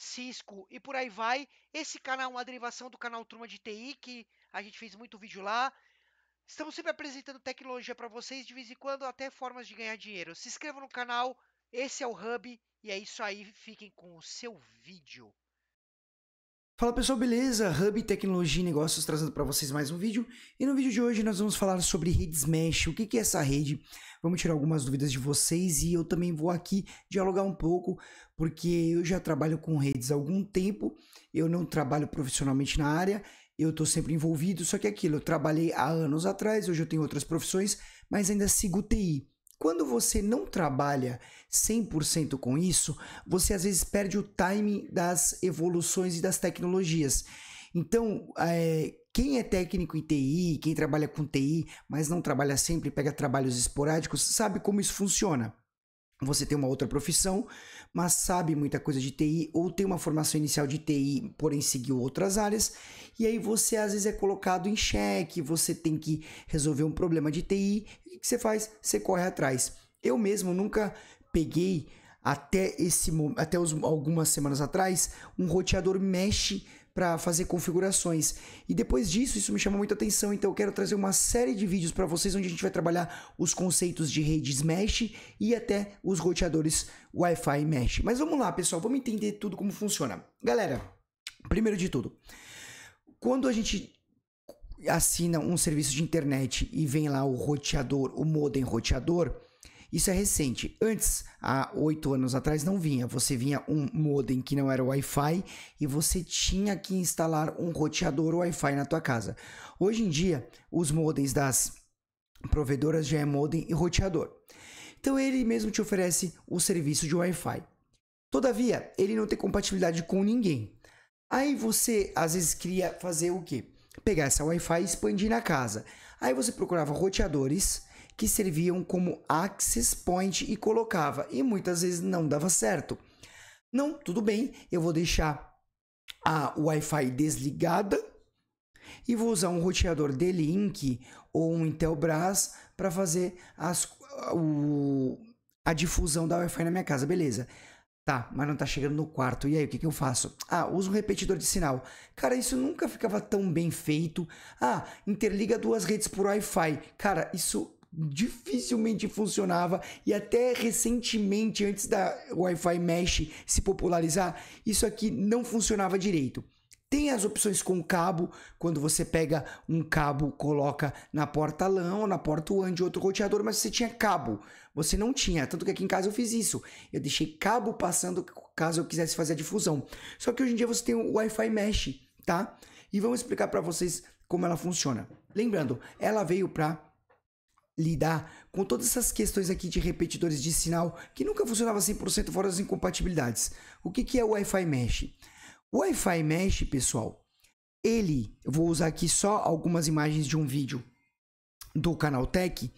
Cisco e por aí vai. Esse canal é uma derivação do canal Turma de TI, que a gente fez muito vídeo lá. Estamos sempre apresentando tecnologia para vocês, de vez em quando até formas de ganhar dinheiro. Se inscreva no canal, esse é o Hub, e é isso aí, fiquem com o seu vídeo. Fala pessoal, beleza? Hub Tecnologia e Negócios trazendo para vocês mais um vídeo. E no vídeo de hoje nós vamos falar sobre redes mesh, o que é essa rede. Vamos tirar algumas dúvidas de vocês e eu também vou aqui dialogar um pouco, porque eu já trabalho com redes há algum tempo, eu não trabalho profissionalmente na área, eu estou sempre envolvido, só que é aquilo, eu trabalhei há anos atrás, hoje eu tenho outras profissões, mas ainda sigo TI. Quando você não trabalha 100% com isso, você às vezes perde o time das evoluções e das tecnologias. Então, é, quem é técnico em TI, quem trabalha com TI, mas não trabalha sempre, pega trabalhos esporádicos, sabe como isso funciona você tem uma outra profissão, mas sabe muita coisa de TI ou tem uma formação inicial de TI, porém seguiu outras áreas, e aí você às vezes é colocado em xeque, você tem que resolver um problema de TI, e o que você faz? Você corre atrás. Eu mesmo nunca peguei até esse até os, algumas semanas atrás um roteador mesh para fazer configurações. E depois disso, isso me chamou muita atenção, então eu quero trazer uma série de vídeos para vocês onde a gente vai trabalhar os conceitos de redes mesh e até os roteadores Wi-Fi mesh. Mas vamos lá, pessoal, vamos entender tudo como funciona. Galera, primeiro de tudo, quando a gente assina um serviço de internet e vem lá o roteador, o modem roteador, isso é recente. Antes, há oito anos atrás, não vinha. Você vinha um modem que não era Wi-Fi e você tinha que instalar um roteador Wi-Fi na tua casa. Hoje em dia, os modems das provedoras já é modem e roteador. Então ele mesmo te oferece o serviço de Wi-Fi. Todavia, ele não tem compatibilidade com ninguém. Aí você às vezes queria fazer o quê? Pegar essa Wi-Fi e expandir na casa. Aí você procurava roteadores que serviam como access point e colocava, e muitas vezes não dava certo. Não, tudo bem, eu vou deixar a Wi-Fi desligada e vou usar um roteador D-Link ou um Intelbras para fazer as, o, a difusão da Wi-Fi na minha casa, beleza. Tá, mas não tá chegando no quarto. E aí, o que, que eu faço? Ah, uso um repetidor de sinal. Cara, isso nunca ficava tão bem feito. Ah, interliga duas redes por Wi-Fi. Cara, isso dificilmente funcionava e até recentemente, antes da Wi-Fi Mesh se popularizar, isso aqui não funcionava direito. Tem as opções com cabo, quando você pega um cabo, coloca na porta LAN ou na porta WAN de outro roteador, mas você tinha cabo, você não tinha. Tanto que aqui em casa eu fiz isso. Eu deixei cabo passando caso eu quisesse fazer a difusão. Só que hoje em dia você tem o Wi-Fi Mesh, tá? E vamos explicar para vocês como ela funciona. Lembrando, ela veio para lidar com todas essas questões aqui de repetidores de sinal que nunca funcionava 100% fora das incompatibilidades. O que, que é o Wi-Fi Mesh? O Wi-Fi Mesh, pessoal, ele, eu vou usar aqui só algumas imagens de um vídeo do canal Tech. O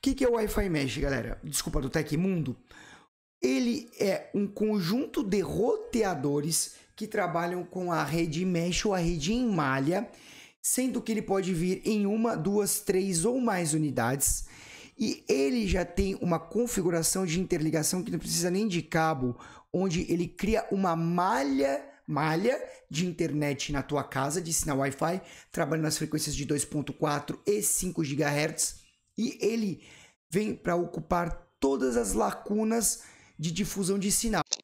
que, que é o Wi-Fi Mesh, galera? Desculpa, do Tech Mundo. Ele é um conjunto de roteadores que trabalham com a rede mesh ou a rede em malha sendo que ele pode vir em uma, duas, três ou mais unidades. E ele já tem uma configuração de interligação que não precisa nem de cabo, onde ele cria uma malha malha de internet na tua casa, de sinal Wi-Fi, trabalhando nas frequências de 2.4 e 5 GHz, e ele vem para ocupar todas as lacunas de difusão de sinal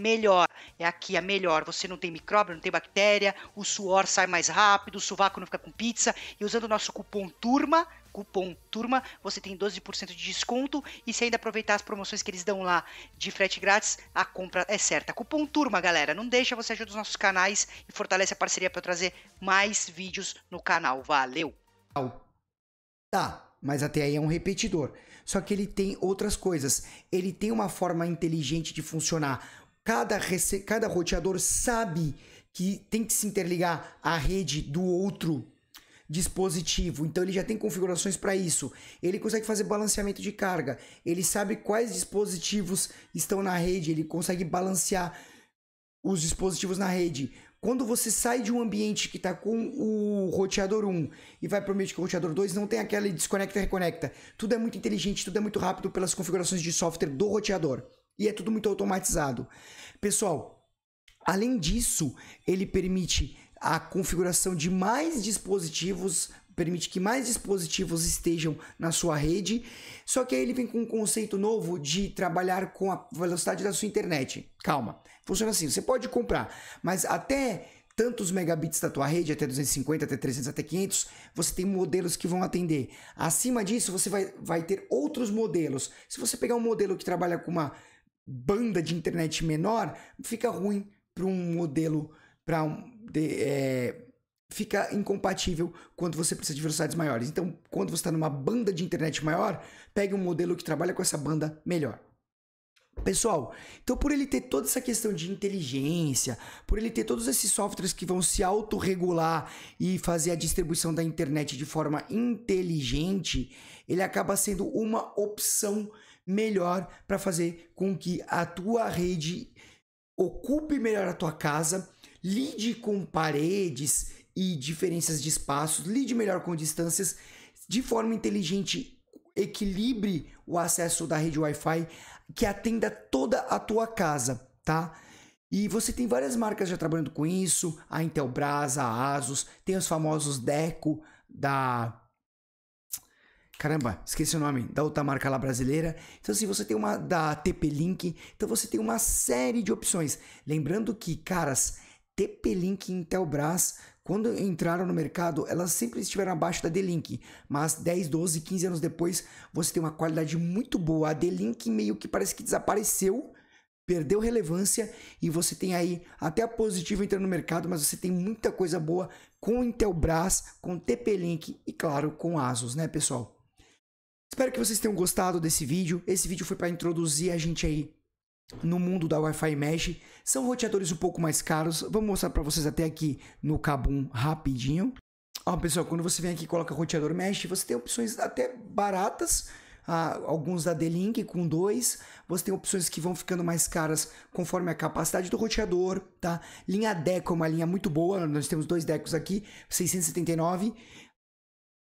melhor. É aqui a melhor. Você não tem micróbio, não tem bactéria, o suor sai mais rápido, o sovaco não fica com pizza. E usando o nosso cupom TURMA, cupom TURMA, você tem 12% de desconto e se ainda aproveitar as promoções que eles dão lá de frete grátis, a compra é certa. Cupom TURMA, galera, não deixa, você ajuda os nossos canais e fortalece a parceria para trazer mais vídeos no canal. Valeu! Tá, mas até aí é um repetidor. Só que ele tem outras coisas. Ele tem uma forma inteligente de funcionar. Cada, rece... cada roteador sabe que tem que se interligar à rede do outro dispositivo. Então ele já tem configurações para isso. Ele consegue fazer balanceamento de carga. Ele sabe quais dispositivos estão na rede. Ele consegue balancear os dispositivos na rede. Quando você sai de um ambiente que está com o roteador 1 e vai para o ambiente com o roteador 2, não tem aquela desconecta e reconecta. Tudo é muito inteligente, tudo é muito rápido pelas configurações de software do roteador. E é tudo muito automatizado. Pessoal, além disso, ele permite a configuração de mais dispositivos, permite que mais dispositivos estejam na sua rede. Só que aí ele vem com um conceito novo de trabalhar com a velocidade da sua internet. Calma, funciona assim: você pode comprar, mas até tantos megabits da tua rede, até 250, até 300, até 500, você tem modelos que vão atender. Acima disso, você vai, vai ter outros modelos. Se você pegar um modelo que trabalha com uma banda de internet menor, fica ruim para um modelo para um, de, é, fica incompatível quando você precisa de velocidades maiores. Então, quando você está numa banda de internet maior, pegue um modelo que trabalha com essa banda melhor. Pessoal, então por ele ter toda essa questão de inteligência, por ele ter todos esses softwares que vão se autorregular e fazer a distribuição da internet de forma inteligente, ele acaba sendo uma opção melhor para fazer com que a tua rede ocupe melhor a tua casa, lide com paredes e diferenças de espaços, lide melhor com distâncias, de forma inteligente equilibre o acesso da rede Wi-Fi que atenda toda a tua casa, tá? E você tem várias marcas já trabalhando com isso, a Intelbras, a Asus, tem os famosos Deco da Caramba, esqueci o nome, da outra marca lá brasileira. Então, assim, você tem uma da TP-Link. Então, você tem uma série de opções. Lembrando que, caras, TP-Link e Intelbras, quando entraram no mercado, elas sempre estiveram abaixo da D-Link, mas 10, 12, 15 anos depois, você tem uma qualidade muito boa. A D-Link meio que parece que desapareceu, perdeu relevância e você tem aí até a positiva entrando no mercado, mas você tem muita coisa boa com Intelbras, com TP-Link e claro, com Asus, né, pessoal? Espero que vocês tenham gostado desse vídeo. Esse vídeo foi para introduzir a gente aí no mundo da Wi-Fi Mesh. São roteadores um pouco mais caros. Vou mostrar para vocês até aqui no Kabum rapidinho. Ó, pessoal, quando você vem aqui e coloca roteador Mesh, você tem opções até baratas. Ah, alguns da D-Link com dois. Você tem opções que vão ficando mais caras conforme a capacidade do roteador, tá? Linha Deco é uma linha muito boa, nós temos dois Decos aqui, 679.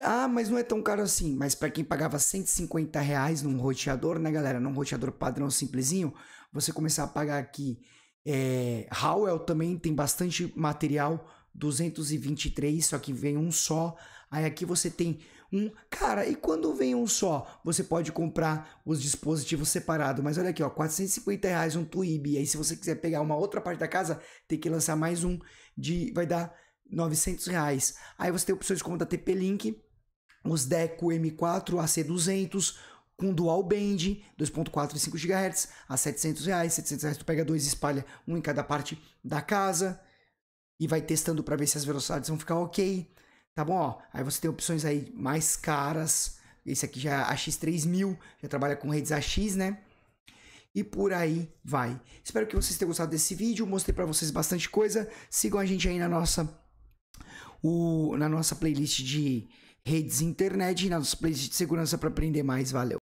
Ah, mas não é tão caro assim. Mas para quem pagava 150 reais num roteador, né, galera? Num roteador padrão simplesinho, você começar a pagar aqui. É, Howell também tem bastante material 223, só que vem um só. Aí aqui você tem um. Cara, e quando vem um só, você pode comprar os dispositivos separados. Mas olha aqui, ó, 450 reais um Twib. E aí, se você quiser pegar uma outra parte da casa, tem que lançar mais um de. Vai dar 900 reais. Aí você tem opções como da TP-Link, os Deco M4 AC200 com dual band, 2.4 e 5 GHz, a 700 reais, 700 reais tu pega dois e espalha um em cada parte da casa e vai testando para ver se as velocidades vão ficar ok, tá bom? Ó, aí você tem opções aí mais caras, esse aqui já é AX3000, já trabalha com redes AX, né? E por aí vai. Espero que vocês tenham gostado desse vídeo, mostrei para vocês bastante coisa, sigam a gente aí na nossa, o, na nossa playlist de redes internet e nas playlists de segurança para aprender mais. Valeu!